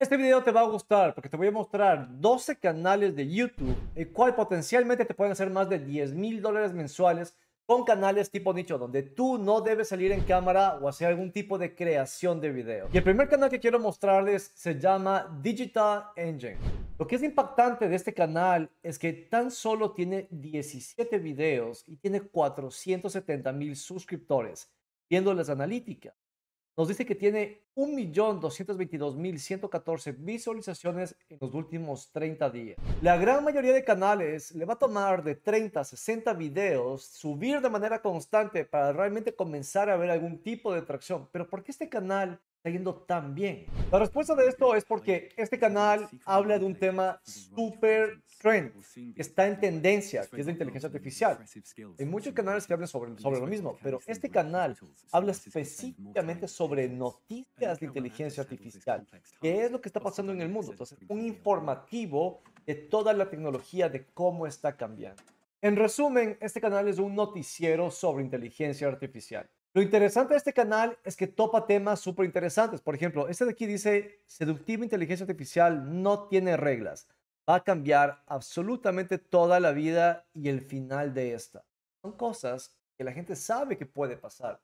Este video te va a gustar porque te voy a mostrar 12 canales de YouTube, el cual potencialmente te pueden hacer más de 10 mil dólares mensuales con canales tipo nicho, donde tú no debes salir en cámara o hacer algún tipo de creación de video. Y el primer canal que quiero mostrarles se llama Digital Engine. Lo que es impactante de este canal es que tan solo tiene 17 videos y tiene 470 mil suscriptores, viendo las analíticas nos dice que tiene 1.222.114 visualizaciones en los últimos 30 días. La gran mayoría de canales le va a tomar de 30 a 60 videos subir de manera constante para realmente comenzar a ver algún tipo de tracción. Pero ¿por qué este canal está yendo tan bien? La respuesta de esto es porque este canal habla de un tema súper trend, está en tendencia, que es la inteligencia artificial. Hay muchos canales que hablan sobre, sobre lo mismo, pero este canal habla específicamente sobre noticias de inteligencia artificial, que es lo que está pasando en el mundo. Entonces, un informativo de toda la tecnología, de cómo está cambiando. En resumen, este canal es un noticiero sobre inteligencia artificial. Lo interesante de este canal es que topa temas súper interesantes. Por ejemplo, este de aquí dice, seductiva inteligencia artificial no tiene reglas. Va a cambiar absolutamente toda la vida y el final de esta. Son cosas que la gente sabe que puede pasar.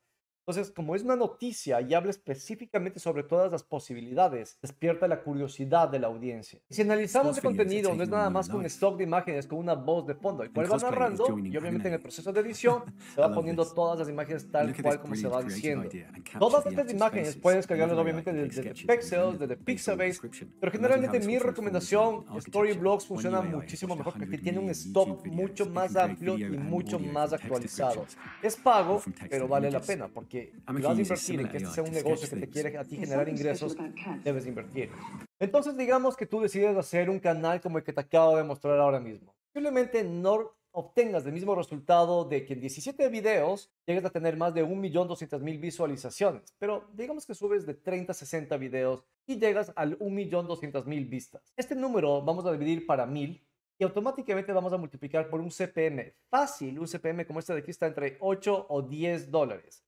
Entonces, como es una noticia y habla específicamente sobre todas las posibilidades, despierta la curiosidad de la audiencia. si analizamos el contenido, no es nada más con un stock de imágenes con una voz de fondo, y cual va narrando y obviamente en el proceso de edición se va poniendo todas las imágenes tal cual como se va diciendo. Todas estas imágenes pueden descargarlas obviamente desde Pexels, desde Pixabay, pero generalmente mi recomendación, Storyblocks funciona muchísimo mejor porque tiene un stock mucho más amplio y mucho más actualizado. Es pago, pero vale la pena porque que ah, vas a invertir en que este sea un negocio este que te quiere a ti generar ingresos, debes invertir. Entonces, digamos que tú decides hacer un canal como el que te acabo de mostrar ahora mismo. Simplemente no obtengas el mismo resultado de que en 17 videos llegues a tener más de 1.200.000 visualizaciones, pero digamos que subes de 30 a 60 videos y llegas al 1.200.000 vistas. Este número vamos a dividir para 1.000 y automáticamente vamos a multiplicar por un CPM fácil, un CPM como este de aquí está entre 8 o 10 dólares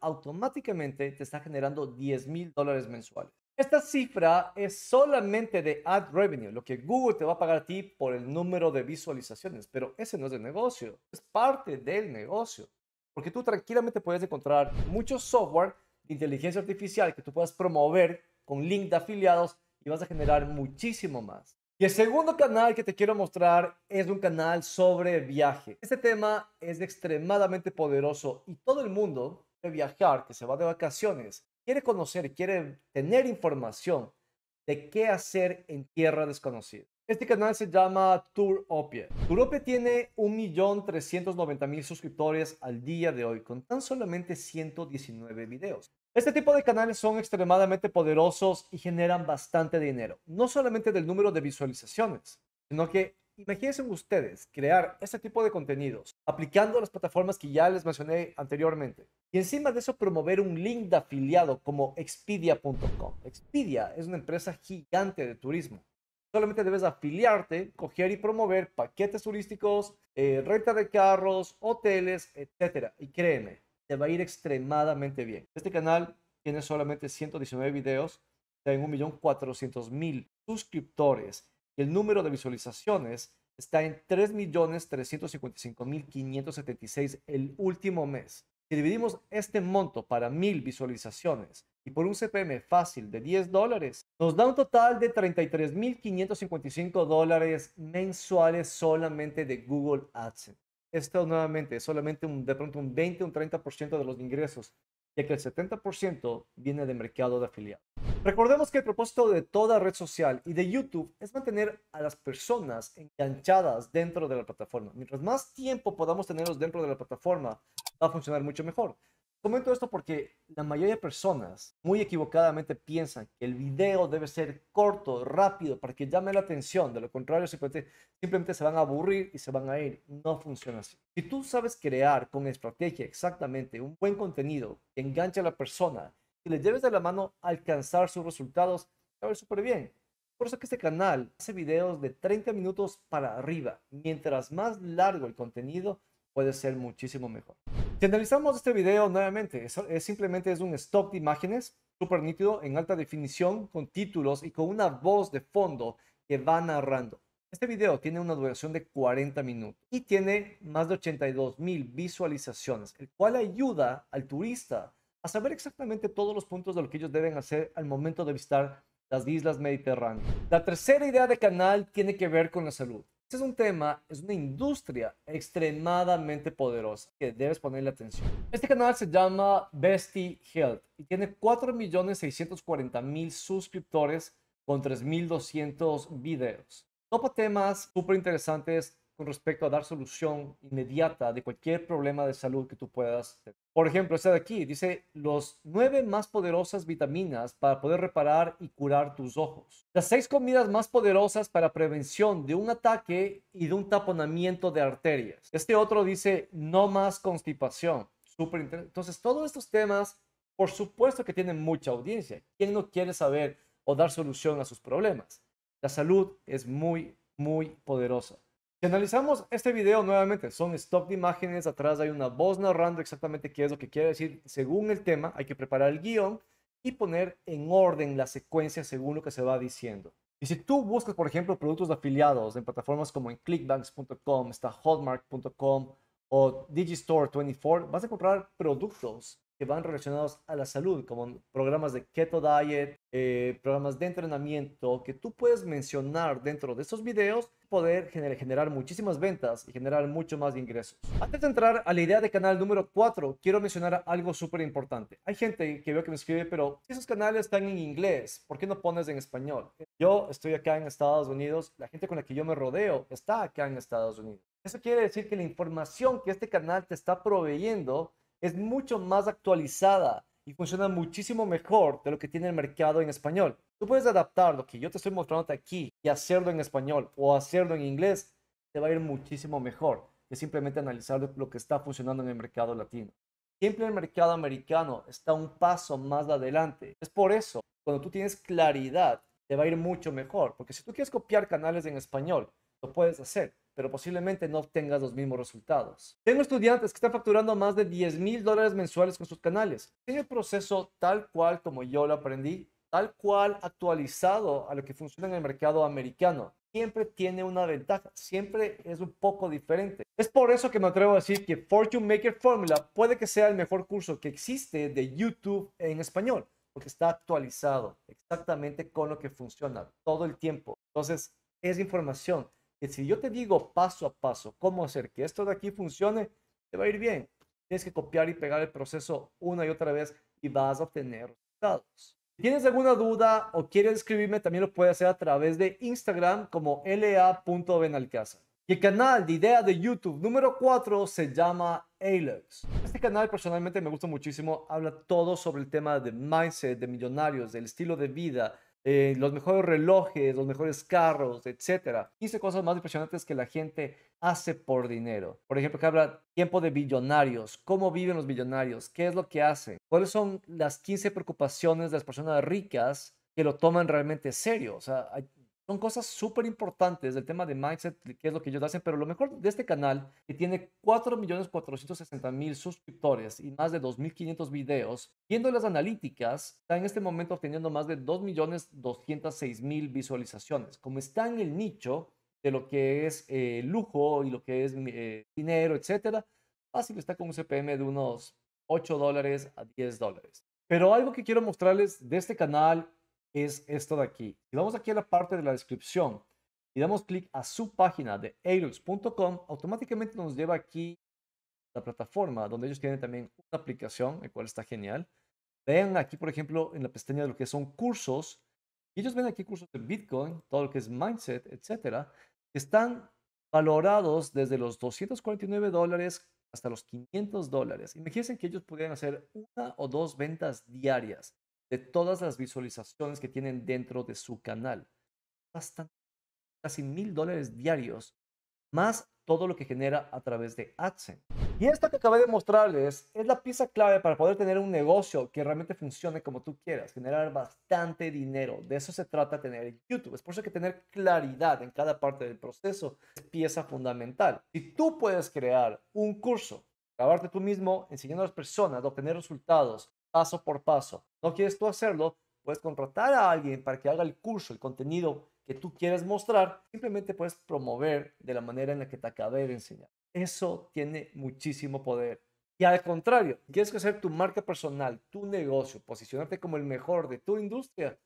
automáticamente te está generando 10 mil dólares mensuales. Esta cifra es solamente de ad revenue, lo que Google te va a pagar a ti por el número de visualizaciones, pero ese no es el negocio, es parte del negocio, porque tú tranquilamente puedes encontrar mucho software de inteligencia artificial que tú puedas promover con link de afiliados y vas a generar muchísimo más. Y el segundo canal que te quiero mostrar es un canal sobre viaje. Este tema es extremadamente poderoso y todo el mundo viajar, que se va de vacaciones, quiere conocer, quiere tener información de qué hacer en tierra desconocida. Este canal se llama tour tour Touropia tiene 1.390.000 suscriptores al día de hoy, con tan solamente 119 videos. Este tipo de canales son extremadamente poderosos y generan bastante dinero, no solamente del número de visualizaciones, sino que Imagínense ustedes crear este tipo de contenidos aplicando las plataformas que ya les mencioné anteriormente. Y encima de eso promover un link de afiliado como expedia.com. Expedia es una empresa gigante de turismo. Solamente debes afiliarte, coger y promover paquetes turísticos, eh, renta de carros, hoteles, etc. Y créeme, te va a ir extremadamente bien. Este canal tiene solamente 119 videos, tiene 1.400.000 suscriptores el número de visualizaciones está en 3.355.576 el último mes. Si dividimos este monto para 1.000 visualizaciones y por un CPM fácil de 10 dólares, nos da un total de 33.555 dólares mensuales solamente de Google AdSense. Esto nuevamente es solamente un, de pronto un 20 o un 30% de los ingresos ya que el 70% viene de mercado de afiliados. Recordemos que el propósito de toda red social y de YouTube es mantener a las personas enganchadas dentro de la plataforma. Mientras más tiempo podamos tenerlos dentro de la plataforma, va a funcionar mucho mejor. Comento esto porque la mayoría de personas muy equivocadamente piensan que el video debe ser corto, rápido, para que llame la atención. De lo contrario, simplemente, se van a aburrir y se van a ir. No funciona así. Si tú sabes crear con estrategia exactamente un buen contenido que enganche a la persona y le lleves de la mano a alcanzar sus resultados, va a ver súper bien. Por eso que este canal hace videos de 30 minutos para arriba. Mientras más largo el contenido, puede ser muchísimo mejor. Si analizamos este video nuevamente, es, simplemente es un stock de imágenes súper nítido en alta definición con títulos y con una voz de fondo que va narrando. Este video tiene una duración de 40 minutos y tiene más de 82 mil visualizaciones, el cual ayuda al turista a saber exactamente todos los puntos de lo que ellos deben hacer al momento de visitar las islas mediterráneas. La tercera idea de canal tiene que ver con la salud es un tema, es una industria extremadamente poderosa que debes ponerle atención. Este canal se llama Bestie Health y tiene 4.640.000 suscriptores con 3.200 videos. Topa temas súper interesantes con respecto a dar solución inmediata de cualquier problema de salud que tú puedas tener. Por ejemplo, este de aquí dice los nueve más poderosas vitaminas para poder reparar y curar tus ojos. Las seis comidas más poderosas para prevención de un ataque y de un taponamiento de arterias. Este otro dice no más constipación. Súper Entonces, todos estos temas, por supuesto que tienen mucha audiencia. ¿Quién no quiere saber o dar solución a sus problemas? La salud es muy, muy poderosa. Si analizamos este video nuevamente, son stock de imágenes, atrás hay una voz narrando exactamente qué es lo que quiere decir según el tema, hay que preparar el guión y poner en orden la secuencia según lo que se va diciendo. Y si tú buscas, por ejemplo, productos de afiliados en plataformas como en clickbanks.com, está hotmark.com o Digistore 24, vas a comprar productos que van relacionados a la salud, como programas de keto diet, eh, programas de entrenamiento, que tú puedes mencionar dentro de esos videos, poder generar muchísimas ventas y generar mucho más ingresos. Antes de entrar a la idea de canal número 4, quiero mencionar algo súper importante. Hay gente que veo que me escribe, pero esos canales están en inglés, ¿por qué no pones en español? Yo estoy acá en Estados Unidos, la gente con la que yo me rodeo está acá en Estados Unidos. Eso quiere decir que la información que este canal te está proveyendo es mucho más actualizada y funciona muchísimo mejor de lo que tiene el mercado en español. Tú puedes adaptar lo que yo te estoy mostrando aquí y hacerlo en español o hacerlo en inglés, te va a ir muchísimo mejor que simplemente analizar lo que está funcionando en el mercado latino. Siempre el mercado americano está un paso más adelante. Es por eso, cuando tú tienes claridad, te va a ir mucho mejor. Porque si tú quieres copiar canales en español, lo puedes hacer pero posiblemente no tengas los mismos resultados. Tengo estudiantes que están facturando más de 10 mil dólares mensuales con sus canales. Tiene el proceso tal cual como yo lo aprendí, tal cual actualizado a lo que funciona en el mercado americano. Siempre tiene una ventaja, siempre es un poco diferente. Es por eso que me atrevo a decir que Fortune Maker Formula puede que sea el mejor curso que existe de YouTube en español, porque está actualizado exactamente con lo que funciona todo el tiempo. Entonces, es información si yo te digo paso a paso cómo hacer que esto de aquí funcione, te va a ir bien. Tienes que copiar y pegar el proceso una y otra vez y vas a obtener resultados. Si tienes alguna duda o quieres escribirme, también lo puedes hacer a través de Instagram como la.benalcaza. Y el canal de idea de YouTube número 4 se llama Alex. Este canal personalmente me gusta muchísimo, habla todo sobre el tema de mindset, de millonarios, del estilo de vida, eh, los mejores relojes, los mejores carros, etc. 15 cosas más impresionantes que la gente hace por dinero. Por ejemplo, que habla tiempo de billonarios, cómo viven los billonarios, qué es lo que hacen, cuáles son las 15 preocupaciones de las personas ricas que lo toman realmente serio. O sea, son cosas súper importantes del tema de mindset, que es lo que ellos hacen, pero lo mejor de este canal, que tiene 4.460.000 suscriptores y más de 2.500 videos, viendo las analíticas, está en este momento obteniendo más de 2.206.000 visualizaciones. Como está en el nicho de lo que es eh, lujo y lo que es eh, dinero, etcétera, fácil está con un CPM de unos 8 dólares a 10 dólares. Pero algo que quiero mostrarles de este canal es esto de aquí. Si vamos aquí a la parte de la descripción y damos clic a su página de alux.com, automáticamente nos lleva aquí la plataforma donde ellos tienen también una aplicación, el cual está genial. Vean aquí, por ejemplo, en la pestaña de lo que son cursos, y ellos ven aquí cursos de Bitcoin, todo lo que es mindset, etcétera, que están valorados desde los 249 dólares hasta los 500 dólares. Imagínense que ellos pueden hacer una o dos ventas diarias de todas las visualizaciones que tienen dentro de su canal. Bastante, casi mil dólares diarios, más todo lo que genera a través de AdSense. Y esta que acabé de mostrarles es la pieza clave para poder tener un negocio que realmente funcione como tú quieras, generar bastante dinero. De eso se trata tener YouTube. Es por eso que tener claridad en cada parte del proceso es pieza fundamental. Si tú puedes crear un curso, grabarte tú mismo enseñando a las personas a obtener resultados paso por paso, no quieres tú hacerlo, puedes contratar a alguien para que haga el curso, el contenido que tú quieres mostrar, simplemente puedes promover de la manera en la que te acabé de enseñar. Eso tiene muchísimo poder. Y al contrario, quieres hacer tu marca personal, tu negocio, posicionarte como el mejor de tu industria.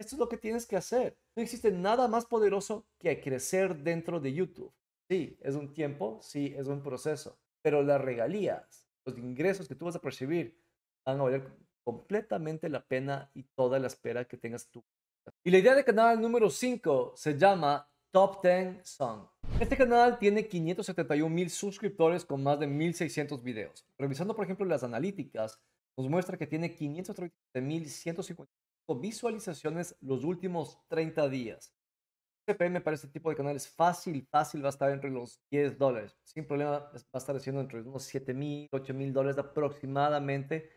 Esto es lo que tienes que hacer. No existe nada más poderoso que crecer dentro de YouTube. Sí, es un tiempo, sí, es un proceso, pero las regalías, los ingresos que tú vas a percibir van a valer completamente la pena y toda la espera que tengas tú. Y la idea de canal número 5 se llama Top 10 Song. Este canal tiene 571 mil suscriptores con más de 1600 videos. Revisando, por ejemplo, las analíticas, nos muestra que tiene 537.155 visualizaciones los últimos 30 días. CPM este para este tipo de canales fácil, fácil va a estar entre los 10 dólares. Sin problema va a estar haciendo entre unos 7 mil, 8 mil dólares aproximadamente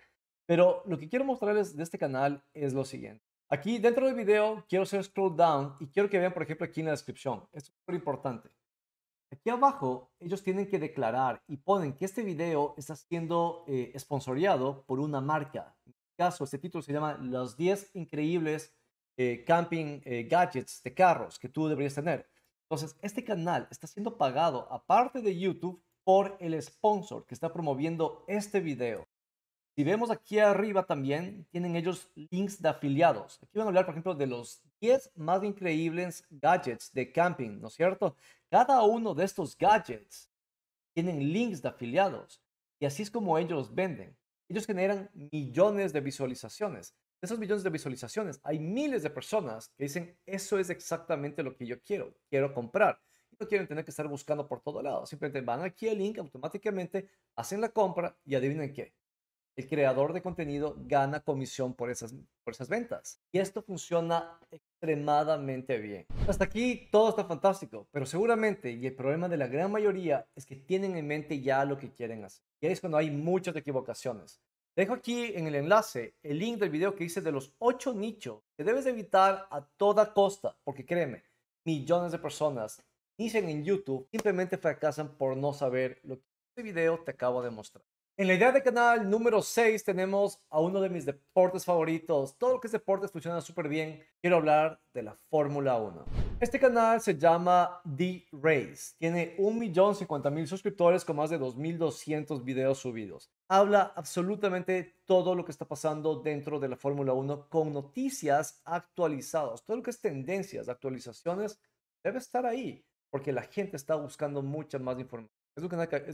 pero lo que quiero mostrarles de este canal es lo siguiente. Aquí dentro del video quiero hacer scroll down y quiero que vean, por ejemplo, aquí en la descripción. es súper importante. Aquí abajo ellos tienen que declarar y ponen que este video está siendo eh, por una marca. En este caso, este título se llama Los 10 increíbles eh, camping eh, gadgets de carros que tú deberías tener. Entonces, este canal está siendo pagado, aparte de YouTube, por el sponsor que está promoviendo este video. Si vemos aquí arriba también, tienen ellos links de afiliados. Aquí van a hablar, por ejemplo, de los 10 más increíbles gadgets de camping, ¿no es cierto? Cada uno de estos gadgets tienen links de afiliados y así es como ellos venden. Ellos generan millones de visualizaciones. De esos millones de visualizaciones hay miles de personas que dicen, eso es exactamente lo que yo quiero, quiero comprar. Y no quieren tener que estar buscando por todo lado. Simplemente van aquí al link, automáticamente hacen la compra y adivinen qué el creador de contenido gana comisión por esas, ventas. Y esto funciona extremadamente bien. Hasta aquí todo está fantástico, pero seguramente, y el problema de la gran mayoría, es que tienen en mente ya lo que quieren hacer. Y es cuando hay muchas equivocaciones. Dejo aquí en el enlace el link del video que hice de los 8 nichos que debes evitar a toda costa, porque créeme, millones de personas dicen en YouTube, simplemente fracasan por no saber lo que este video te acabo de mostrar. En la idea de canal número 6 tenemos a uno de mis deportes favoritos. Todo lo que es deportes funciona súper bien. Quiero hablar de la Fórmula 1. Este canal se llama The Race. Tiene 1.050.000 suscriptores con más de 2.200 videos subidos. Habla absolutamente todo lo que está pasando dentro de la Fórmula 1 con noticias actualizadas. Todo lo que es tendencias, actualizaciones, debe estar ahí porque la gente está buscando mucha más información. Es un,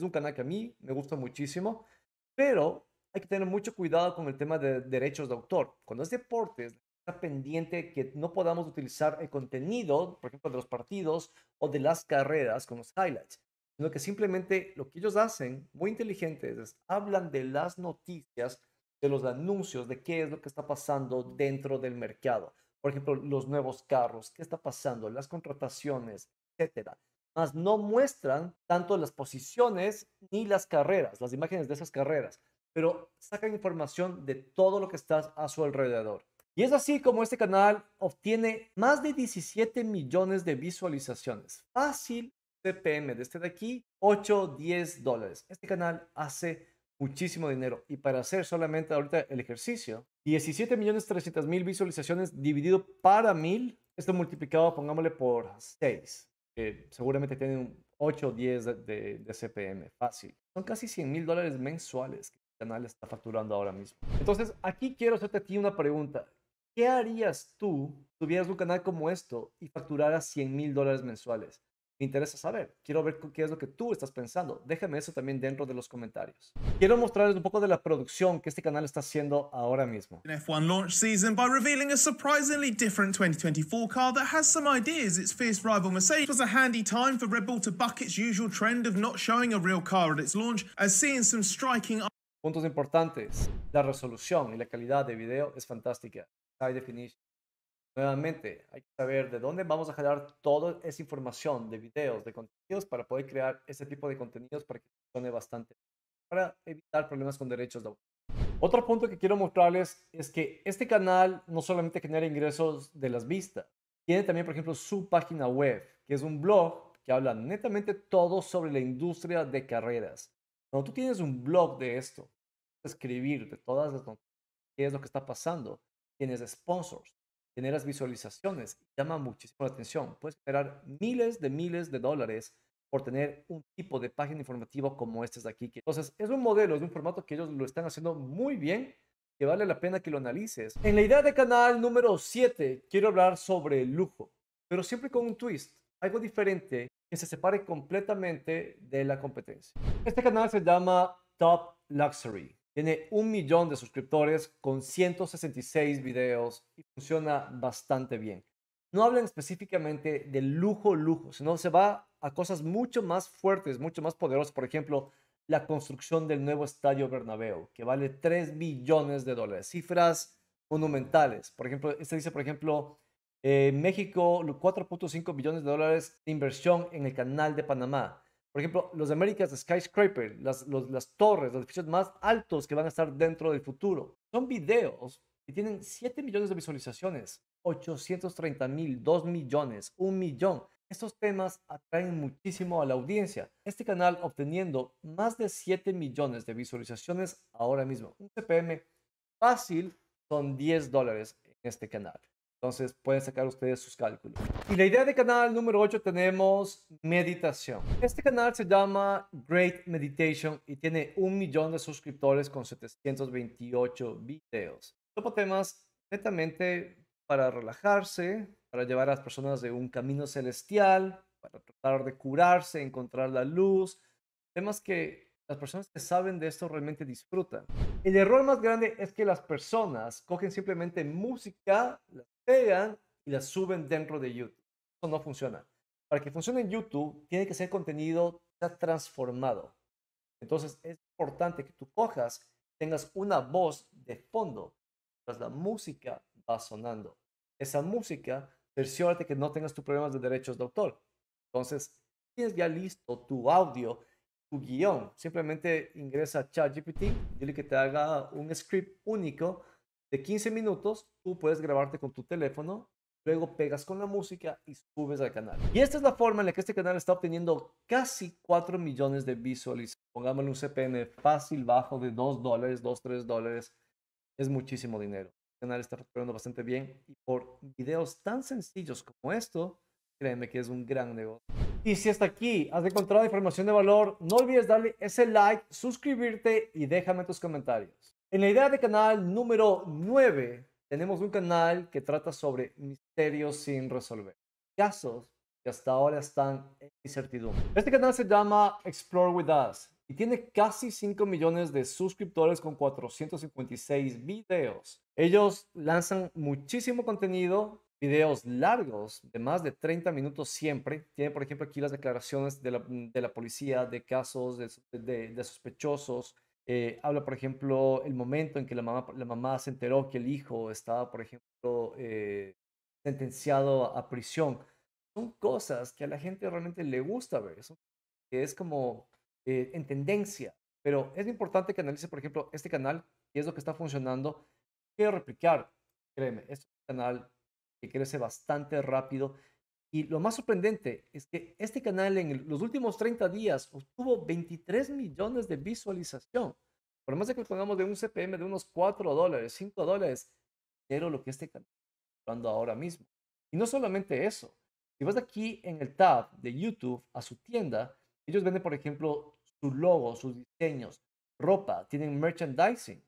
canal que, a mí me gusta muchísimo, pero hay que tener mucho cuidado con el tema de derechos de autor. Cuando es deportes, está pendiente que no podamos utilizar el contenido, por ejemplo, de los partidos o de las carreras con los highlights, sino que simplemente lo que ellos hacen, muy inteligentes, es hablan de las noticias, de los anuncios, de qué es lo que está pasando dentro del mercado. Por ejemplo, los nuevos carros, qué está pasando, las contrataciones, etcétera más no muestran tanto las posiciones ni las carreras, las imágenes de esas carreras, pero sacan información de todo lo que está a su alrededor. Y es así como este canal obtiene más de 17 millones de visualizaciones. Fácil CPM, de este de aquí 8, 10 dólares. Este canal hace muchísimo dinero y para hacer solamente ahorita el ejercicio, 17 millones 300 mil visualizaciones dividido para mil, esto multiplicado pongámosle por 6 eh, seguramente tienen 8 o 10 de, CPM, fácil. Son casi 100 mil dólares mensuales que el canal está facturando ahora mismo. Entonces, aquí quiero hacerte a ti una pregunta. ¿Qué harías tú si tuvieras un canal como esto y facturaras 100 mil dólares mensuales? Me interesa saber. Quiero ver qué es lo que tú estás pensando. Déjame eso también dentro de los comentarios. Quiero mostrarles un poco de la producción que este canal está haciendo ahora mismo. In F1 launch season by revealing a surprisingly different 2024 car that has some ideas its fierce rival Mercedes was a handy time for Red Bull to buck its usual trend of not showing a real car at its launch as seeing some striking Puntos importantes. La resolución y la calidad de video es fantástica. High definition. Nuevamente, hay que saber de dónde vamos a generar toda esa información de videos, de contenidos, para poder crear ese tipo de contenidos para que funcione bastante, para evitar problemas con derechos de autor. Otro punto que quiero mostrarles es que este canal no solamente genera ingresos de las vistas, tiene también, por ejemplo, su página web, que es un blog que habla netamente todo sobre la industria de carreras. Cuando tú tienes un blog de esto, escribir de todas las qué es lo que está pasando, tienes sponsors, generas visualizaciones, llama muchísimo la atención. Puedes esperar miles de miles de dólares por tener un tipo de página informativa como este de aquí. Entonces, es un modelo, es un formato que ellos lo están haciendo muy bien, que vale la pena que lo analices. En la idea de canal número 7, quiero hablar sobre el lujo, pero siempre con un twist, algo diferente que se separe completamente de la competencia. Este canal se llama Top Luxury. Tiene un millón de suscriptores con 166 videos y funciona bastante bien. No hablan específicamente de lujo, lujo, sino se va a cosas mucho más fuertes, mucho más poderosas. Por ejemplo, la construcción del nuevo estadio Bernabéu, que vale 3 millones de dólares. Cifras monumentales. Por ejemplo, este dice, por ejemplo, eh, México, 4.5 millones de dólares de inversión en el canal de Panamá. Por ejemplo, los Américas Skyscraper, las, las torres, los edificios más altos que van a estar dentro del futuro. Son videos que tienen 7 millones de visualizaciones, 830 mil, 2 millones, 1 millón. Estos temas atraen muchísimo a la audiencia. Este canal obteniendo más de 7 millones de visualizaciones ahora mismo. Un CPM fácil son 10 dólares en este canal. Entonces pueden sacar ustedes sus cálculos. Y la idea de canal número 8 tenemos meditación. Este canal se llama Great Meditation y tiene un millón de suscriptores con 728 videos. Topo temas netamente para relajarse, para llevar a las personas de un camino celestial, para tratar de curarse, encontrar la luz. Temas que las personas que saben de esto realmente disfrutan. El error más grande es que las personas cogen simplemente música, la pegan y las suben dentro de YouTube. Eso no funciona. Para que funcione en YouTube, tiene que ser contenido transformado. Entonces, es importante que tú cojas, tengas una voz de fondo, mientras la música va sonando. Esa música, cerciórate que no tengas tus problemas de derechos de autor. Entonces, tienes ya listo tu audio, tu guión. Simplemente ingresa a ChatGPT, dile que te haga un script único de 15 minutos, tú puedes grabarte con tu teléfono, luego pegas con la música y subes al canal. Y esta es la forma en la que este canal está obteniendo casi 4 millones de visualizaciones. Pongámosle un CPN fácil, bajo de 2 dólares, 2, 3 dólares. Es muchísimo dinero. El canal está recuperando bastante bien y por videos tan sencillos como esto, créeme que es un gran negocio. Y si hasta aquí has encontrado información de valor, no olvides darle ese like, suscribirte y déjame tus comentarios. En la idea de canal número 9, tenemos un canal que trata sobre misterios sin resolver, casos que hasta ahora están en incertidumbre. Este canal se llama Explore With Us y tiene casi 5 millones de suscriptores con 456 videos. Ellos lanzan muchísimo contenido, videos largos de más de 30 minutos siempre. Tiene, por ejemplo, aquí las declaraciones de la, de la policía, de casos, de, de, de sospechosos, eh, habla, por ejemplo, el momento en que la mamá, la mamá se enteró que el hijo estaba, por ejemplo, eh, sentenciado a prisión. Son cosas que a la gente realmente le gusta ver, que es como eh, en tendencia. Pero es importante que analice, por ejemplo, este canal, y es lo que está funcionando. Quiero replicar, créeme, este canal que crece bastante rápido y lo más sorprendente es que este canal en los últimos 30 días obtuvo 23 millones de visualización. Por más de que pongamos de un CPM de unos 4 dólares, 5 dólares, pero lo que este canal está dando ahora mismo. Y no solamente eso. Si vas aquí en el tab de YouTube a su tienda, ellos venden, por ejemplo, su logo, sus diseños, ropa, tienen merchandising.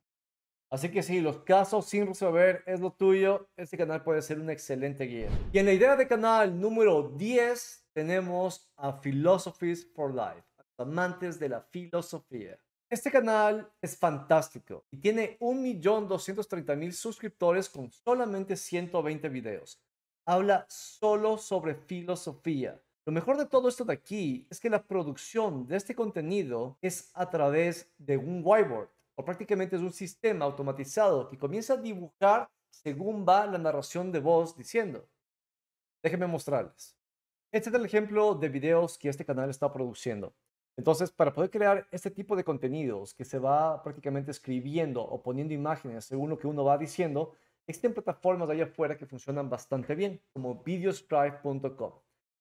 Así que si los casos sin resolver es lo tuyo, este canal puede ser un excelente guía. Y en la idea de canal número 10 tenemos a Philosophies for Life, amantes de la filosofía. Este canal es fantástico y tiene 1.230.000 suscriptores con solamente 120 videos. Habla solo sobre filosofía. Lo mejor de todo esto de aquí es que la producción de este contenido es a través de un whiteboard o prácticamente es un sistema automatizado que comienza a dibujar según va la narración de voz diciendo. Déjenme mostrarles. Este es el ejemplo de videos que este canal está produciendo. Entonces, para poder crear este tipo de contenidos que se va prácticamente escribiendo o poniendo imágenes según lo que uno va diciendo, existen plataformas allá afuera que funcionan bastante bien, como videoscribe.com.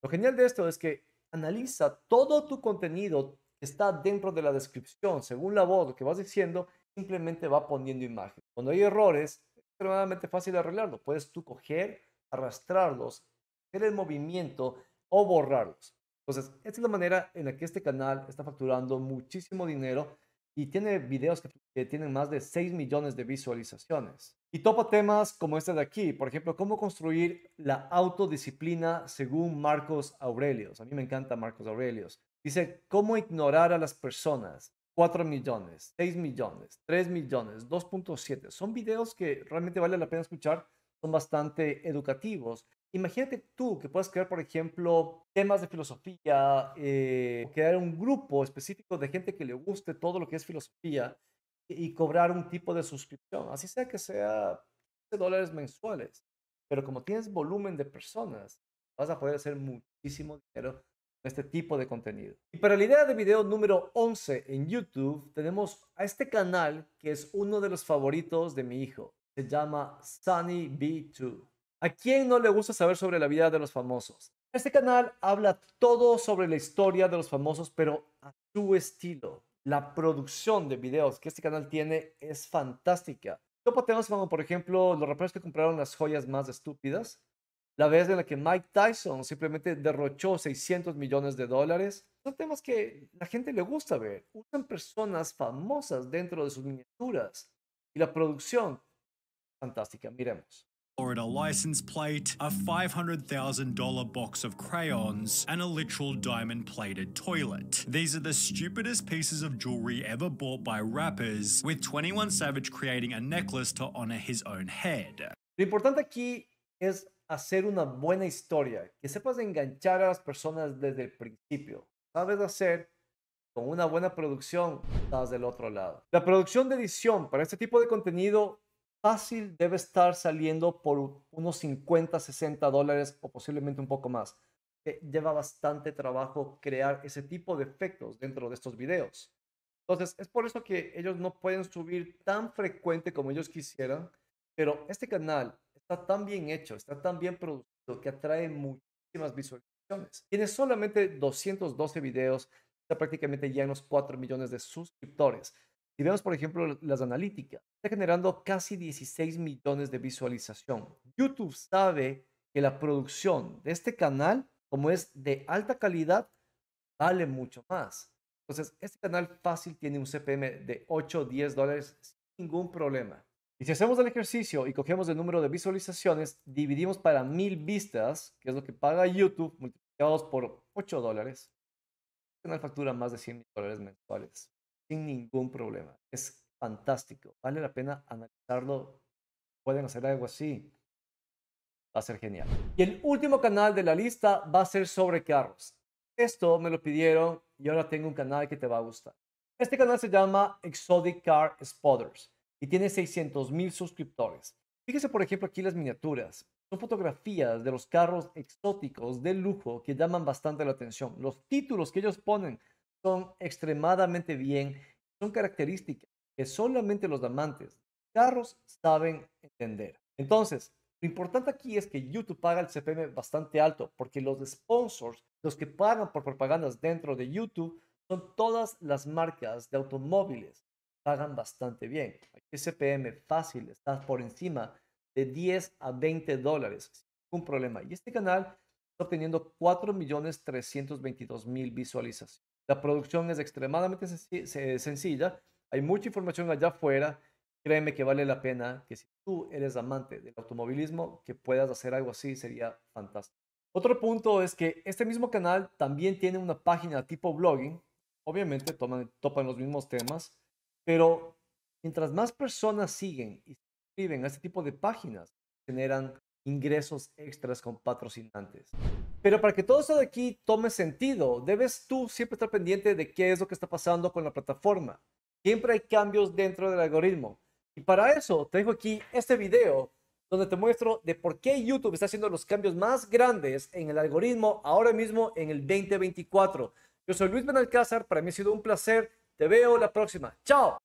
Lo genial de esto es que analiza todo tu contenido, está dentro de la descripción. Según la voz, lo que vas diciendo, simplemente va poniendo imágenes. Cuando hay errores, es extremadamente fácil arreglarlo. Puedes tú coger, arrastrarlos, hacer el movimiento o borrarlos. Entonces, esta es la manera en la que este canal está facturando muchísimo dinero y tiene videos que, que, tienen más de 6 millones de visualizaciones. Y topa temas como este de aquí, por ejemplo, cómo construir la autodisciplina según Marcos Aurelios. A mí me encanta Marcos Aurelios. Dice, ¿cómo ignorar a las personas? 4 millones, 6 millones, 3 millones, 2.7. Son videos que realmente vale la pena escuchar, son bastante educativos. Imagínate tú que puedes crear, por ejemplo, temas de filosofía, eh, crear un grupo específico de gente que le guste todo lo que es filosofía y, cobrar un tipo de suscripción, así sea que sea dólares mensuales. Pero como tienes volumen de personas, vas a poder hacer muchísimo dinero este tipo de contenido. Y para la idea de video número 11 en YouTube, tenemos a este canal que es uno de los favoritos de mi hijo. Se llama Sunny B2. ¿A quién no le gusta saber sobre la vida de los famosos? Este canal habla todo sobre la historia de los famosos, pero a su estilo. La producción de videos que este canal tiene es fantástica. no temas como, por ejemplo, los raperos que compraron las joyas más estúpidas, la vez en la que Mike Tyson simplemente derrochó 600 millones de dólares. Son temas que la gente le gusta ver. Usan personas famosas dentro de sus miniaturas y la producción fantástica. Miremos. Florida license plate, a $500,000 box of crayons, and a literal diamond plated toilet. These are the stupidest pieces of jewelry ever bought by rappers, with 21 Savage creating a necklace to honor his own head. Lo importante aquí es hacer una buena historia, que sepas enganchar a las personas desde el principio. Sabes hacer con una buena producción, estás del otro lado. La producción de edición para este tipo de contenido fácil debe estar saliendo por unos 50, 60 dólares o posiblemente un poco más. Eh, lleva bastante trabajo crear ese tipo de efectos dentro de estos videos. Entonces, es por eso que ellos no pueden subir tan frecuente como ellos quisieran, pero este canal está tan bien hecho, está tan bien producido que atrae muchísimas visualizaciones. Tiene solamente 212 videos, está prácticamente ya en los 4 millones de suscriptores. Si vemos, por ejemplo, las analíticas, está generando casi 16 millones de visualización. YouTube sabe que la producción de este canal, como es de alta calidad, vale mucho más. Entonces, este canal fácil tiene un CPM de 8 o 10 dólares sin ningún problema. Y si hacemos el ejercicio y cogemos el número de visualizaciones, dividimos para mil vistas, que es lo que paga YouTube, multiplicados por 8 dólares, el canal factura más de 100 mil dólares mensuales, sin ningún problema. Es fantástico, vale la pena analizarlo. Pueden hacer algo así. Va a ser genial. Y el último canal de la lista va a ser sobre carros. Esto me lo pidieron y ahora tengo un canal que te va a gustar. Este canal se llama Exotic Car Spotters y tiene 600 mil suscriptores. Fíjese, por ejemplo, aquí las miniaturas. Son fotografías de los carros exóticos de lujo que llaman bastante la atención. Los títulos que ellos ponen son extremadamente bien, son características que solamente los amantes de carros saben entender. Entonces, lo importante aquí es que YouTube paga el CPM bastante alto porque los sponsors, los que pagan por propagandas dentro de YouTube, son todas las marcas de automóviles pagan bastante bien. SPM CPM fácil, estás por encima de 10 a 20 dólares, sin ningún problema. Y este canal está obteniendo 4.322.000 visualizaciones. La producción es extremadamente sencilla, hay mucha información allá afuera. Créeme que vale la pena que si tú eres amante del automovilismo, que puedas hacer algo así sería fantástico. Otro punto es que este mismo canal también tiene una página tipo blogging. Obviamente topan los mismos temas pero mientras más personas siguen y suscriben a este tipo de páginas, generan ingresos extras con patrocinantes. Pero para que todo esto de aquí tome sentido, debes tú siempre estar pendiente de qué es lo que está pasando con la plataforma. Siempre hay cambios dentro del algoritmo. Y para eso te dejo aquí este video donde te muestro de por qué YouTube está haciendo los cambios más grandes en el algoritmo ahora mismo en el 2024. Yo soy Luis Benalcázar, para mí ha sido un placer te veo la próxima. Chao.